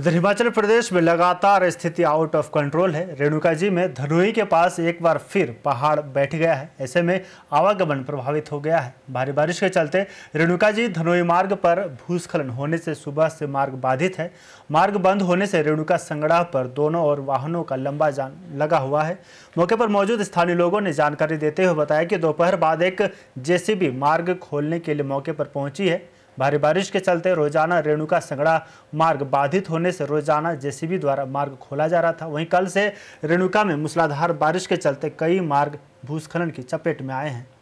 इधर हिमाचल प्रदेश में लगातार स्थिति आउट ऑफ कंट्रोल है रेणुका जी में धनोई के पास एक बार फिर पहाड़ बैठ गया है ऐसे में आवागमन प्रभावित हो गया है भारी बारिश के चलते रेणुका जी धनोई मार्ग पर भूस्खलन होने से सुबह से मार्ग बाधित है मार्ग बंद होने से रेणुका संगड़ा पर दोनों और वाहनों का लंबा जान लगा हुआ है मौके पर मौजूद स्थानीय लोगों ने जानकारी देते हुए बताया कि दोपहर बाद एक जेसीबी मार्ग खोलने के लिए मौके पर पहुंची है भारी बारिश के चलते रोजाना रेणुका संगड़ा मार्ग बाधित होने से रोजाना जेसीबी द्वारा मार्ग खोला जा रहा था वहीं कल से रेणुका में मूसलाधार बारिश के चलते कई मार्ग भूस्खलन की चपेट में आए हैं